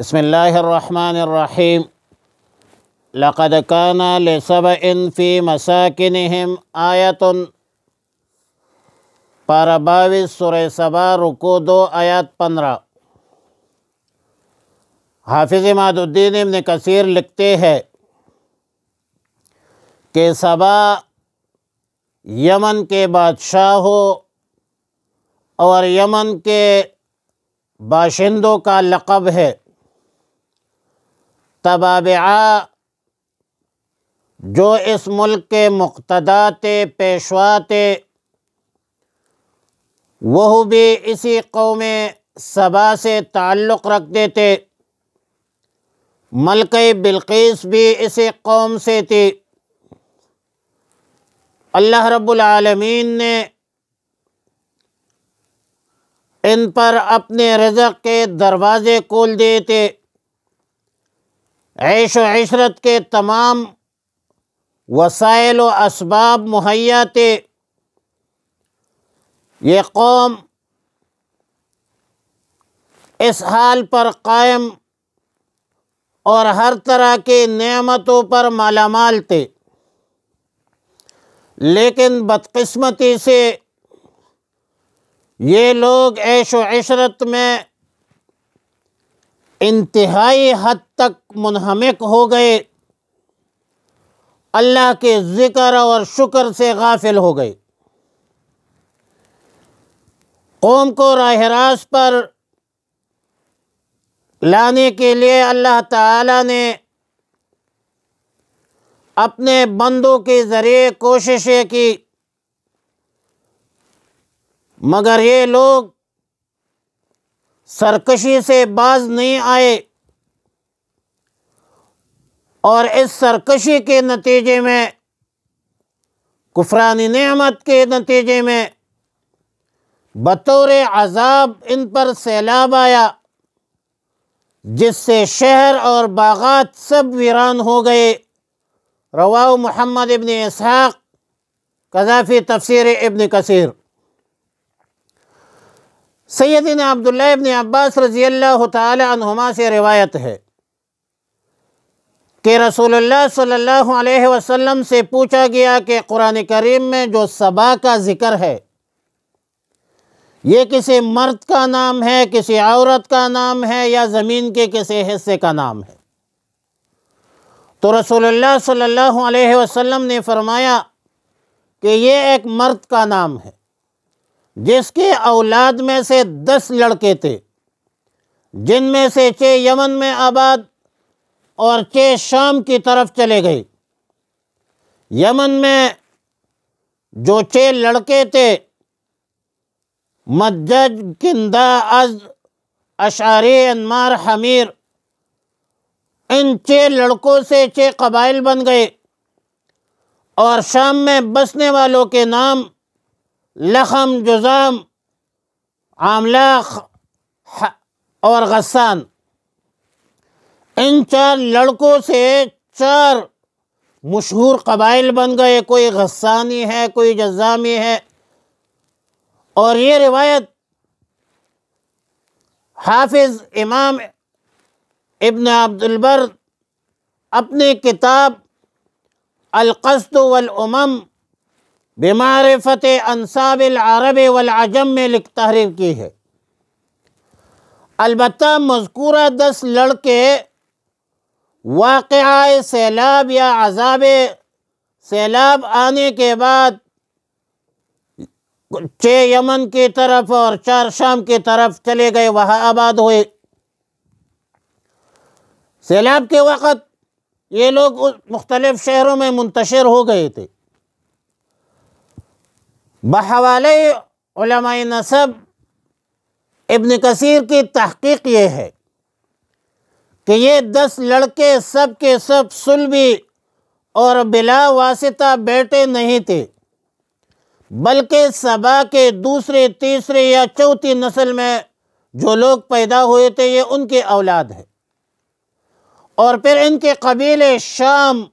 بسم اللہ الرحمن الرحیم لقد کان لبا فی مساکنہم آیتن پارباوی باوش سر سبا رکو دو آیات پندرہ حافظ اماد الدین ابن کثیر لکھتے ہیں کہ سبا یمن کے بادشاہ ہو اور یمن کے باشندوں کا لقب ہے تبابعا جو اس ملک کے مقتدات پیشوا تھے وہ بھی اسی قوم سبا سے تعلق رکھتے تھے ملک بلقیس بھی اسی قوم سے تھی اللہ رب العالمین نے ان پر اپنے رزق کے دروازے کول دیے تھے عیش و عشرت کے تمام وسائل و اسباب مہیا تھے یہ قوم اس حال پر قائم اور ہر طرح کے نعمتوں پر مالا مال تھے لیکن بدقسمتی سے یہ لوگ عیش و عشرت میں انتہائی حد تک منہمک ہو گئے اللہ کے ذکر اور شکر سے غافل ہو گئے قوم کو راہ راست پر لانے کے لیے اللہ تعالیٰ نے اپنے بندوں کے ذریعے کوششیں کی مگر یہ لوگ سرکشی سے باز نہیں آئے اور اس سرکشی کے نتیجے میں کفرانی نعمت کے نتیجے میں بطور عذاب ان پر سیلاب آیا جس سے شہر اور باغات سب ویران ہو گئے رواؤ محمد ابن اسحاق قذافی تفسیر ابن کثیر سیدنا عبداللہ ابن عباس رضی اللہ تعالی عنہما سے روایت ہے کہ رسول اللہ صلی اللہ علیہ وسلم سے پوچھا گیا کہ قرآن کریم میں جو صبا کا ذکر ہے یہ کسی مرد کا نام ہے کسی عورت کا نام ہے یا زمین کے کسی حصے کا نام ہے تو رسول اللہ صلی اللہ علیہ وسلم نے فرمایا کہ یہ ایک مرد کا نام ہے جس کی اولاد میں سے دس لڑکے تھے جن میں سے چھ یمن میں آباد اور چھ شام کی طرف چلے گئے یمن میں جو چھ لڑکے تھے مجج کندہ از اشعری انمار حمیر ان چھ لڑکوں سے چھ قبائل بن گئے اور شام میں بسنے والوں کے نام لخم جزام عاملاخ اور غسان ان چار لڑکوں سے چار مشہور قبائل بن گئے کوئی غسانی ہے کوئی جزامی ہے اور یہ روایت حافظ امام ابن البر اپنے کتاب القصد والامم بیمار فتح انصاب العرب والعجم میں لکھ تحریر کی ہے البتہ مذکورہ دس لڑکے واقعہ سیلاب یا عذاب سیلاب آنے کے بعد چھ یمن کی طرف اور چار شام کی طرف چلے گئے وہاں آباد ہوئے سیلاب کے وقت یہ لوگ مختلف شہروں میں منتشر ہو گئے تھے بحوالۂ علماء نصب ابن کثیر کی تحقیق یہ ہے کہ یہ دس لڑکے سب کے سب سلبی اور بلا واسطہ بیٹے نہیں تھے بلکہ سبا کے دوسرے تیسرے یا چوتھی نسل میں جو لوگ پیدا ہوئے تھے یہ ان کی اولاد ہے اور پھر ان کے قبیلے شام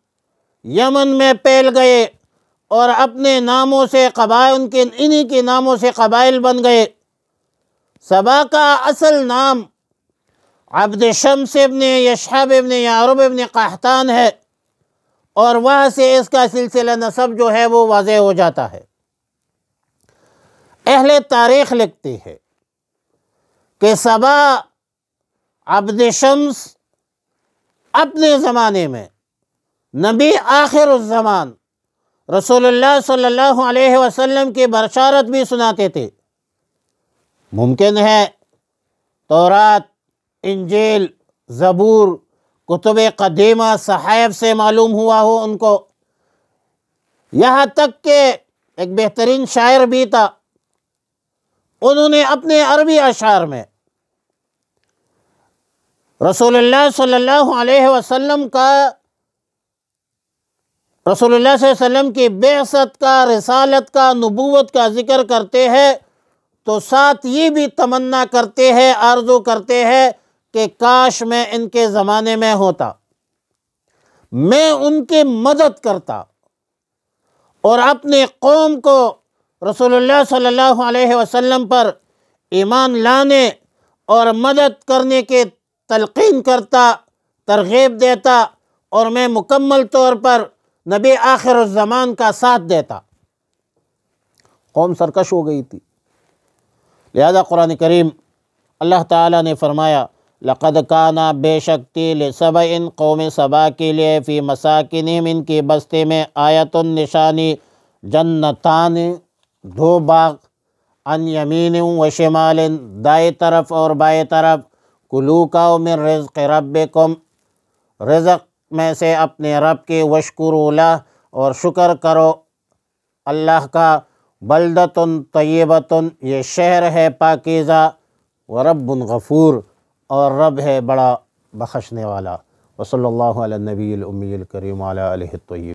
یمن میں پھیل گئے اور اپنے ناموں سے قبائل ان کے انہی کے ناموں سے قبائل بن گئے سبا کا اصل نام عبد شمس ابن یشحب ابن یعرب ابن قحطان ہے اور وہاں سے اس کا سلسلہ نصب جو ہے وہ واضح ہو جاتا ہے اہل تاریخ لکھتی ہے کہ سبا عبد شمس اپنے زمانے میں نبی آخر الزمان رسول اللہ صلی اللہ علیہ وسلم کی برشارت بھی سناتے تھے ممکن ہے تورات انجیل زبور کتب قدیمہ صاحب سے معلوم ہوا ہو ان کو یہاں تک کہ ایک بہترین شاعر بھی تھا انہوں نے اپنے عربی اشعار میں رسول اللہ صلی اللہ علیہ وسلم کا رسول اللہ صلی اللہ علیہ وسلم کی بعثت کا رسالت کا نبوت کا ذکر کرتے ہیں تو ساتھ یہ بھی تمنا کرتے ہیں آرزو کرتے ہیں کہ کاش میں ان کے زمانے میں ہوتا میں ان کی مدد کرتا اور اپنے قوم کو رسول اللہ صلی اللہ علیہ وسلم پر ایمان لانے اور مدد کرنے کے تلقین کرتا ترغیب دیتا اور میں مکمل طور پر نبی آخر الزمان کا ساتھ دیتا قوم سرکش ہو گئی تھی لہذا قرآن کریم اللہ تعالیٰ نے فرمایا لقد کانا بے شکتی لسبع ان قوم صبا کے لیے فی مساکن ان کی بستی میں آیت النشانی جنتان دھو باغ ان یمین و شمال دائیں طرف اور بائیں طرف کلوکاو من رزق ربکم رزق میں سے اپنے رب کے وشکر اللہ اور شکر کرو اللہ کا بلدتن طیبتن یہ شہر ہے پاکیزہ و رب غفور اور رب ہے بڑا بخشنے والا وصلی اللہ علیہ نبی الامی الکریم علیہ الطیب